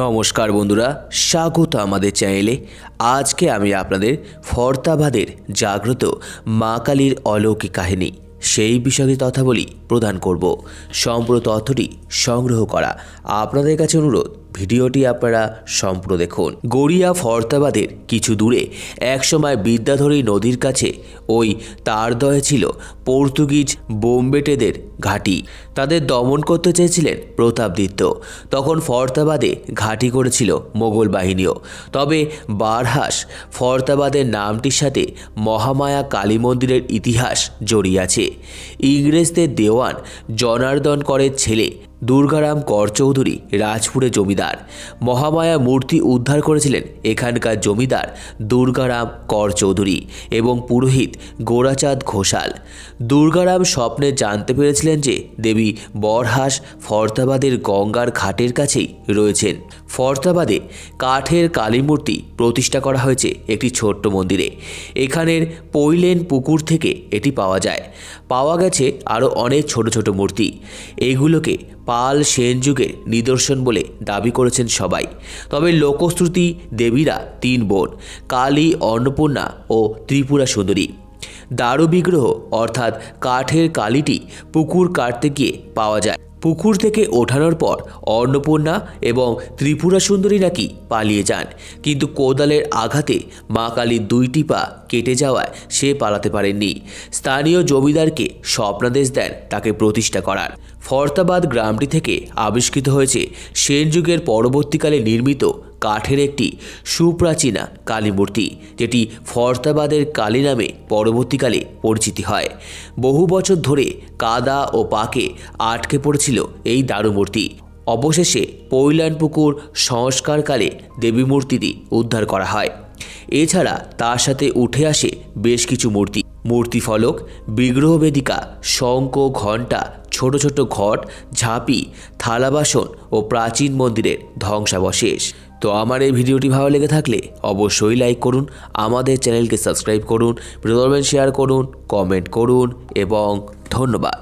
নমস্কার বন্ধুরা স্বাগত আমাদের চ্যানেলে আজকে আমি আপনাদের ফর্তাবাদের জাগ্রত মা কালীর অলৌকিক কাহিনী সেই বিষয়ে তথা বলি প্রদান করব সম্প্র তথ্যটি সংগ্রহ করা আপনাদের কাছে অনুরোধ ভিডিওটি আপনারা সম্প্র দেখুন গড়িয়া ফরতাবাদের কিছু দূরে একসময় বিদ্যাধরী নদীর কাছে ওই তারদয়ে ছিল পর্তুগিজ বোম্বেটেদের ঘাঁটি তাদের দমন করতে চেয়েছিলেন প্রতাপদিত্য তখন ফরতাবাদে ঘাঁটি করেছিল মোগল বাহিনীও তবে বারহাস ফরতাবাদের নামটির সাথে মহামায়া কালী মন্দিরের ইতিহাস জড়িয়ে আছে ইংরেজদের দেওয়ান জনার্দন করের ছেলে দুর্গারাম কর চৌধুরী রাজপুরে জমিদার মহামায়া মূর্তি উদ্ধার করেছিলেন এখানকার জমিদার দুর্গারাম কর চৌধুরী এবং পুরোহিত গোরাচাঁদ ঘোষাল দুর্গারাম স্বপ্নে জানতে পেরেছিলেন যে দেবী বরহাস ফর্দাবাদের গঙ্গার ঘাটের কাছেই রয়েছেন ফর্দাবাদে কাঠের কালীমূর্তি প্রতিষ্ঠা করা হয়েছে একটি ছোট্ট মন্দিরে এখানের পৈলেন পুকুর থেকে এটি পাওয়া যায় পাওয়া গেছে আরও অনেক ছোট ছোট মূর্তি এগুলোকে পাল সেন যুগের নিদর্শন বলে দাবি করেছেন সবাই তবে লোকশ্রুতি দেবীরা তিন বোন কালী অন্নপূর্ণা ও ত্রিপুরা সুন্দরী দারু বিগ্রহ অর্থাৎ কাঠের কালিটি পুকুর কাটতে গিয়ে পাওয়া যায় পুকুর থেকে ওঠানোর পর অন্নপূর্ণা এবং ত্রিপুরা সুন্দরী নাকি পালিয়ে যান কিন্তু কোদালের আঘাতে মা কালী দুইটি পা কেটে যাওয়ায় সে পালাতে পারেননি স্থানীয় জমিদারকে স্বপ্নাদেশ দেন তাকে প্রতিষ্ঠা করার ফর্তাবাদ গ্রামটি থেকে আবিষ্কৃত হয়েছে সেন যুগের পরবর্তীকালে নির্মিত কাঠের একটি সুপ্রাচীনা কালী মূর্তি যেটি ফরতাবাদের কালী নামে পরবর্তীকালে পরিচিতি হয় বহু বছর ধরে কাদা ও পাকে আটকে পড়েছিল এই দারুমূর্তি অবশেষে পৈলান পুকুর সংস্কারকালে দেবী মূর্তিটি উদ্ধার করা হয় এছাড়া তার সাথে উঠে আসে বেশ কিছু মূর্তি মূর্তি বিগ্রহ বেদিকা শঙ্খ ঘণ্টা ছোট ছোট ঘট ঝাঁপি থালাবাসন ও প্রাচীন মন্দিরের ধ্বংসাবশেষ তো আমার এই ভিডিওটি ভালো লেগে থাকলে অবশ্যই লাইক করুন আমাদের চ্যানেলকে সাবস্ক্রাইব করুন প্রদর্শন শেয়ার করুন কমেন্ট করুন এবং ধন্যবাদ